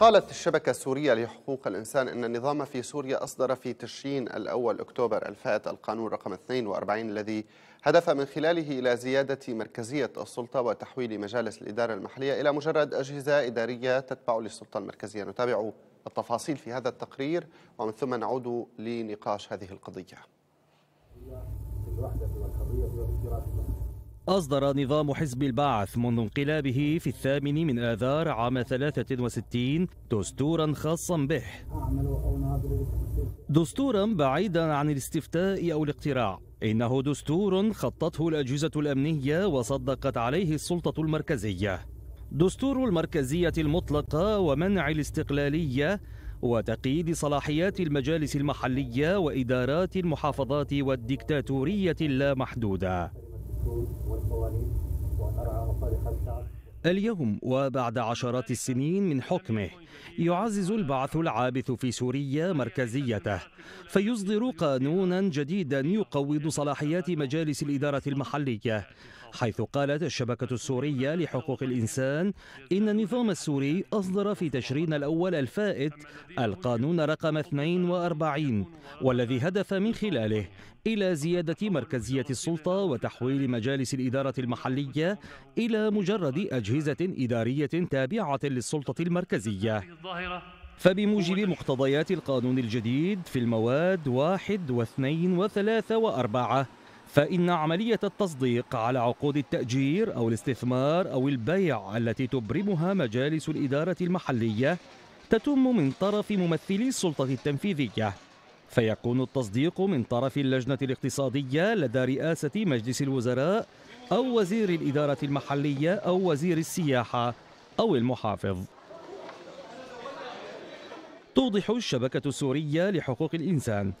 قالت الشبكة السورية لحقوق الإنسان أن النظام في سوريا أصدر في تشرين الأول أكتوبر الفات القانون رقم 42 الذي هدف من خلاله إلى زيادة مركزية السلطة وتحويل مجالس الإدارة المحلية إلى مجرد أجهزة إدارية تتبع للسلطة المركزية نتابع التفاصيل في هذا التقرير ومن ثم نعود لنقاش هذه القضية أصدر نظام حزب البعث منذ انقلابه في الثامن من آذار عام 63 دستورا خاصا به دستورا بعيدا عن الاستفتاء أو الاقتراع إنه دستور خطته الأجهزة الأمنية وصدقت عليه السلطة المركزية دستور المركزية المطلقة ومنع الاستقلالية وتقييد صلاحيات المجالس المحلية وإدارات المحافظات والديكتاتورية اللامحدودة اليوم وبعد عشرات السنين من حكمه يعزز البعث العابث في سوريا مركزيته فيصدر قانونا جديدا يقوض صلاحيات مجالس الإدارة المحلية حيث قالت الشبكة السورية لحقوق الإنسان إن النظام السوري أصدر في تشرين الأول الفائت القانون رقم 42 والذي هدف من خلاله إلى زيادة مركزية السلطة وتحويل مجالس الإدارة المحلية إلى مجرد أجهزة إدارية تابعة للسلطة المركزية فبموجب مقتضيات القانون الجديد في المواد واحد واثنين وثلاثة وأربعة فإن عملية التصديق على عقود التأجير أو الاستثمار أو البيع التي تبرمها مجالس الإدارة المحلية تتم من طرف ممثلي السلطة التنفيذية فيكون التصديق من طرف اللجنة الاقتصادية لدى رئاسة مجلس الوزراء أو وزير الإدارة المحلية أو وزير السياحة أو المحافظ توضح الشبكة السورية لحقوق الإنسان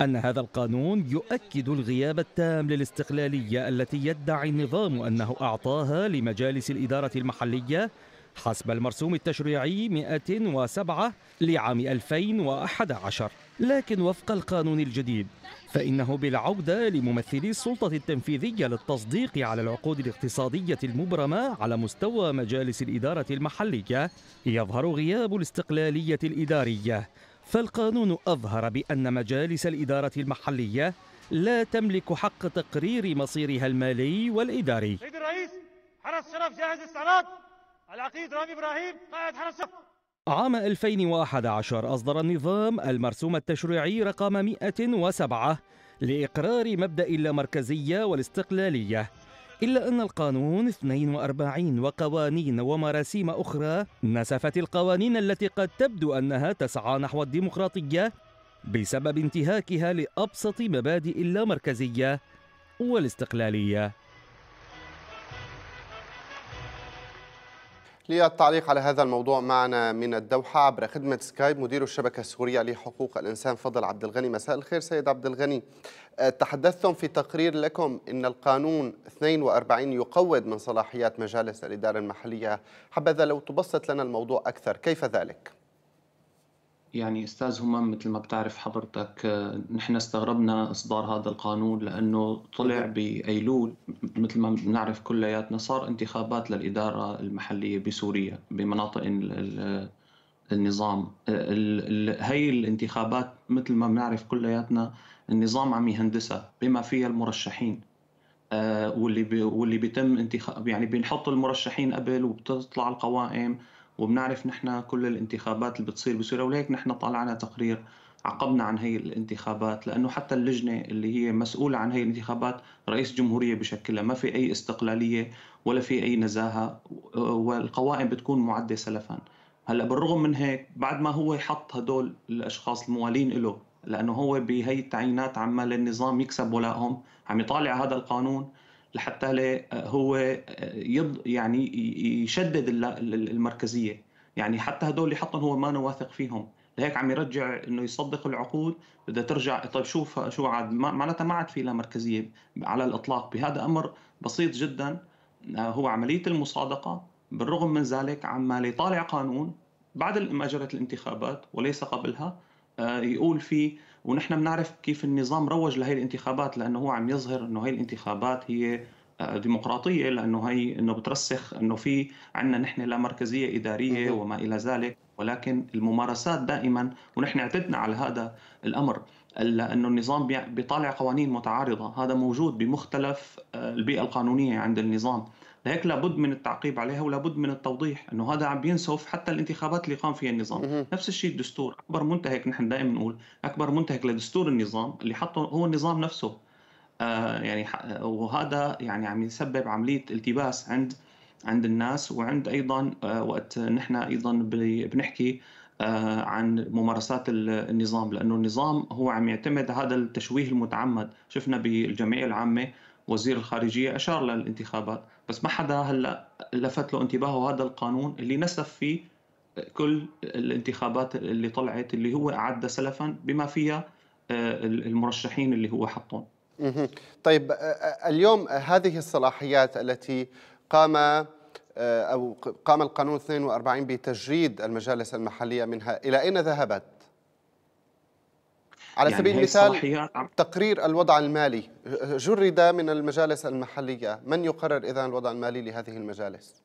أن هذا القانون يؤكد الغياب التام للاستقلالية التي يدعي النظام أنه أعطاها لمجالس الإدارة المحلية حسب المرسوم التشريعي 107 لعام 2011 لكن وفق القانون الجديد فإنه بالعودة لممثلي السلطة التنفيذية للتصديق على العقود الاقتصادية المبرمة على مستوى مجالس الإدارة المحلية يظهر غياب الاستقلالية الإدارية فالقانون أظهر بأن مجالس الإدارة المحلية لا تملك حق تقرير مصيرها المالي والإداري سيد الرئيس حرس شرف جاهز استعراض العقيد رامي إبراهيم قائد حرس شرف عام 2011 أصدر النظام المرسوم التشريعي رقم 107 لإقرار مبدأ اللامركزية والاستقلالية إلا أن القانون 42 وقوانين ومراسيم أخرى نسفت القوانين التي قد تبدو أنها تسعى نحو الديمقراطية بسبب انتهاكها لأبسط مبادئ اللامركزية والاستقلالية للتعليق على هذا الموضوع معنا من الدوحة عبر خدمة سكايب مدير الشبكة السورية لحقوق الإنسان فضل عبد الغني مساء الخير سيد عبد الغني أه، تحدثتم في تقرير لكم أن القانون 42 يقود من صلاحيات مجالس الإدارة المحلية حبذا لو تبسط لنا الموضوع أكثر كيف ذلك؟ يعني استاذ همام مثل ما بتعرف حضرتك نحن استغربنا اصدار هذا القانون لانه طلع نعم. بايلول مثل ما بنعرف كلياتنا صار انتخابات للاداره المحليه بسوريا بمناطق النظام هي الانتخابات مثل ما بنعرف كلياتنا النظام عم يهندسها بما فيها المرشحين آه، واللي واللي بيتم انتخاب يعني بنحط المرشحين قبل وبتطلع القوائم وبنعرف نحن كل الانتخابات اللي بتصير بسوريا ولهيك نحن طالعنا تقرير عقبنا عن هي الانتخابات لانه حتى اللجنه اللي هي مسؤوله عن هي الانتخابات رئيس جمهوريه بشكلها ما في اي استقلاليه ولا في اي نزاهه والقوائم بتكون معده سلفا هلا بالرغم من هيك بعد ما هو حط هدول الاشخاص الموالين له لانه هو بهي التعيينات عمال النظام يكسب ولائهم عم يطالع هذا القانون لحتى آه، هو آه، يض يعني يشدد المركزيه يعني حتى هدول اللي حطهم هو ما واثق فيهم لهيك عم يرجع انه يصدق العقود بدها ترجع طيب شوف شو عاد معناتها ما عاد في لا مركزيه على الاطلاق بهذا امر بسيط جدا آه، هو عمليه المصادقه بالرغم من ذلك عمال يطالع قانون بعد ما جرت الانتخابات وليس قبلها يقول فيه ونحن بنعرف كيف النظام روج لهي الانتخابات لانه هو عم يظهر انه هي الانتخابات هي آه، ديمقراطيه لانه هي انه بترسخ انه في عندنا نحن لا مركزيه اداريه وما الى ذلك ولكن الممارسات دائما ونحن اعتدنا على هذا الامر لانه النظام بيطالع قوانين متعارضه هذا موجود بمختلف آه، البيئه القانونيه عند النظام لهيك لابد من التعقيب عليها ولابد من التوضيح انه هذا عم بينسف حتى الانتخابات اللي قام فيها النظام نفس الشيء الدستور اكبر منتهك نحن دائما نقول اكبر منتهك لدستور النظام اللي حطه هو النظام نفسه آه يعني وهذا يعني عم يسبب عمليه التباس عند عند الناس وعند ايضا آه وقت نحن ايضا بنحكي آه عن ممارسات النظام لانه النظام هو عم يعتمد هذا التشويه المتعمد شفنا بالجمعيه العامه وزير الخارجيه اشار للانتخابات بس ما حدا هلا لفت له انتباهه هذا القانون اللي نسف فيه كل الانتخابات اللي طلعت اللي هو اعد سلفا بما فيها آه، المرشحين اللي هو حطهم طيب آه، آه، اليوم هذه الصلاحيات التي قام او قام القانون 42 بتجريد المجالس المحليه منها الى اين ذهبت على يعني سبيل المثال تقرير الوضع المالي جرد من المجالس المحلية من يقرر إذا الوضع المالي لهذه المجالس؟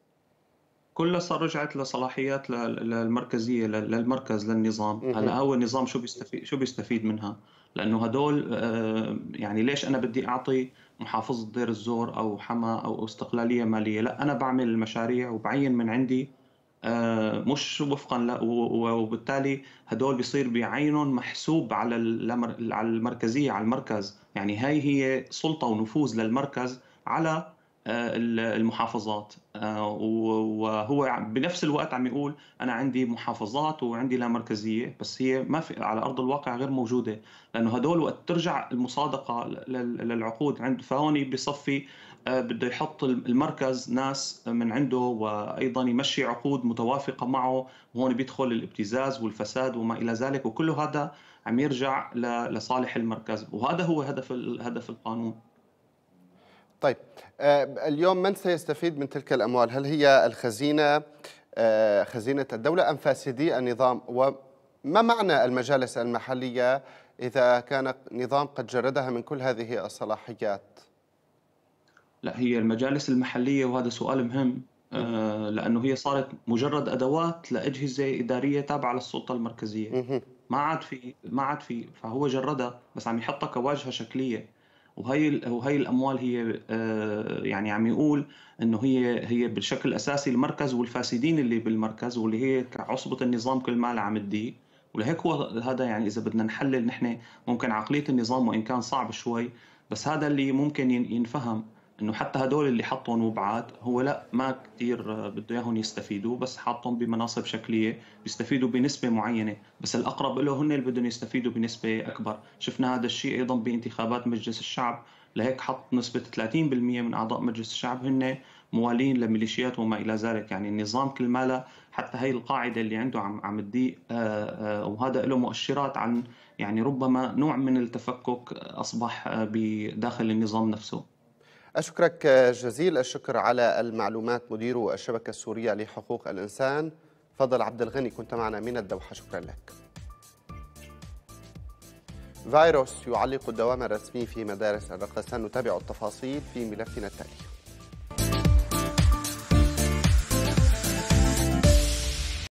كلها صار رجعت لصلاحيات المركزيه للمركز للنظام هلا هو النظام شو بيستفيد شو بيستفيد منها لانه هدول آه، يعني ليش انا بدي اعطي محافظه دير الزور او حما او استقلاليه ماليه لا انا بعمل المشاريع وبعين من عندي آه، مش وفقا لا وبالتالي هدول بيصير بعينهم محسوب على المركزيه على المركز يعني هاي هي سلطه ونفوذ للمركز على آه، المحافظات آه، وهو بنفس الوقت عم يقول انا عندي محافظات وعندي لا مركزيه بس هي ما في على ارض الواقع غير موجوده لانه هدول وقت ترجع المصادقه للعقود عند فهون بصفي آه، بده يحط المركز ناس من عنده وايضا يمشي عقود متوافقه معه وهون بيدخل الابتزاز والفساد وما الى ذلك وكل هذا عم يرجع لصالح المركز وهذا هو هدف هدف القانون طيب آه، اليوم من سيستفيد من تلك الأموال هل هي الخزينة آه، خزينة الدولة أم فاسدي النظام وما معنى المجالس المحلية إذا كان نظام قد جردها من كل هذه الصلاحيات لا هي المجالس المحلية وهذا سؤال آه، مهم لأنه هي صارت مجرد أدوات لأجهزة إدارية تابعة للسلطة المركزية ما عاد في ما عاد في فهو جردها بس عم يحطها كواجهة شكلية وهي وهي الاموال هي آه، يعني عم يقول انه هي هي بالشكل الاساسي المركز والفاسدين اللي بالمركز واللي هي كعصبه النظام كل مالها عم تديه ولهيك هو هذا يعني اذا بدنا نحلل نحن ممكن عقليه النظام وان كان صعب شوي بس هذا اللي ممكن ينفهم انه حتى هدول اللي حطهم وبعاد هو لا ما كثير بده اياهم يستفيدوا بس حاطهم بمناصب شكليه بيستفيدوا بنسبه معينه بس الاقرب له هن اللي بدهم يستفيدوا بنسبه اكبر شفنا هذا الشيء ايضا بانتخابات مجلس الشعب لهيك حط نسبه 30% من اعضاء مجلس الشعب هن موالين لميليشيات وما الى ذلك يعني النظام كل ما حتى هي القاعده اللي عنده عم عم تضيق آه، آه، وهذا له مؤشرات عن يعني ربما نوع من التفكك آه، اصبح بداخل النظام نفسه أشكرك جزيل الشكر على المعلومات مدير الشبكة السورية لحقوق الإنسان فضل عبد الغني كنت معنا من الدوحة شكرا لك فيروس يعلق الدوام الرسمي في مدارس الرقص سنتابع التفاصيل في ملفنا التالي